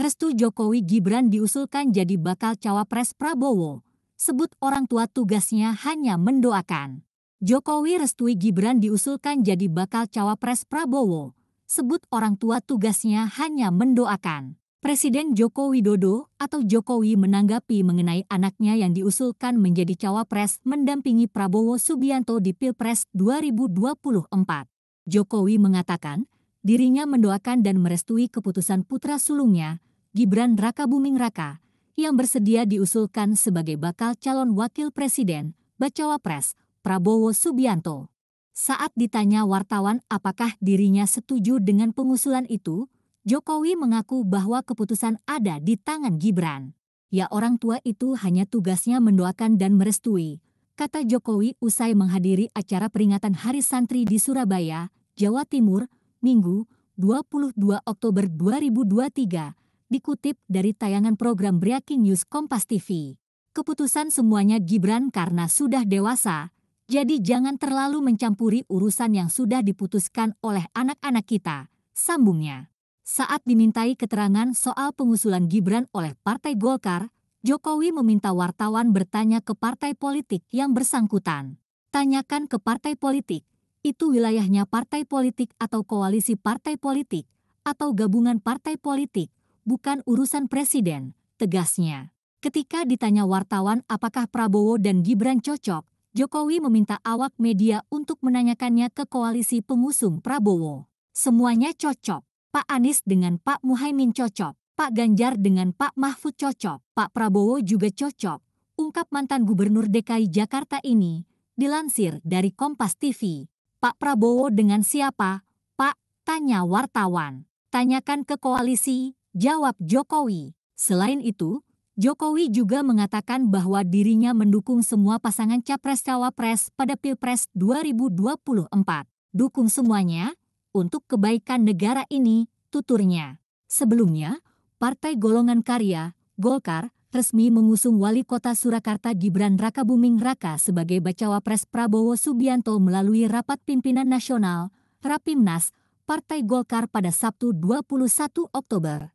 restu Jokowi Gibran diusulkan jadi bakal cawapres Prabowo. Sebut orang tua tugasnya hanya mendoakan. Jokowi restui Gibran diusulkan jadi bakal cawapres Prabowo. Sebut orang tua tugasnya hanya mendoakan. Presiden Joko Widodo atau Jokowi menanggapi mengenai anaknya yang diusulkan menjadi cawapres mendampingi Prabowo Subianto di Pilpres 2024. Jokowi mengatakan, dirinya mendoakan dan merestui keputusan putra sulungnya, Gibran Raka Buming Raka, yang bersedia diusulkan sebagai bakal calon wakil presiden, Bacawa Pres, Prabowo Subianto. Saat ditanya wartawan apakah dirinya setuju dengan pengusulan itu, Jokowi mengaku bahwa keputusan ada di tangan Gibran. Ya orang tua itu hanya tugasnya mendoakan dan merestui, kata Jokowi usai menghadiri acara peringatan Hari Santri di Surabaya, Jawa Timur, Minggu, 22 Oktober 2023, dikutip dari tayangan program Breaking News Kompas TV. Keputusan semuanya Gibran karena sudah dewasa, jadi jangan terlalu mencampuri urusan yang sudah diputuskan oleh anak-anak kita, sambungnya. Saat dimintai keterangan soal pengusulan Gibran oleh Partai Golkar, Jokowi meminta wartawan bertanya ke partai politik yang bersangkutan. Tanyakan ke partai politik, itu wilayahnya partai politik atau koalisi partai politik, atau gabungan partai politik, bukan urusan presiden, tegasnya. Ketika ditanya wartawan apakah Prabowo dan Gibran cocok, Jokowi meminta awak media untuk menanyakannya ke koalisi pengusung Prabowo. Semuanya cocok. Pak Anies dengan Pak Muhaimin cocok. Pak Ganjar dengan Pak Mahfud cocok. Pak Prabowo juga cocok. Ungkap mantan Gubernur DKI Jakarta ini, dilansir dari Kompas TV. Pak Prabowo dengan siapa? Pak, tanya wartawan. Tanyakan ke koalisi, Jawab Jokowi. Selain itu, Jokowi juga mengatakan bahwa dirinya mendukung semua pasangan capres-cawapres pada Pilpres 2024. Dukung semuanya untuk kebaikan negara ini, tuturnya. Sebelumnya, Partai Golongan Karya, Golkar, resmi mengusung Wali Kota Surakarta Gibran Rakabuming Raka sebagai bacawapres Prabowo Subianto melalui Rapat Pimpinan Nasional, Rapimnas, Partai Golkar pada Sabtu 21 Oktober.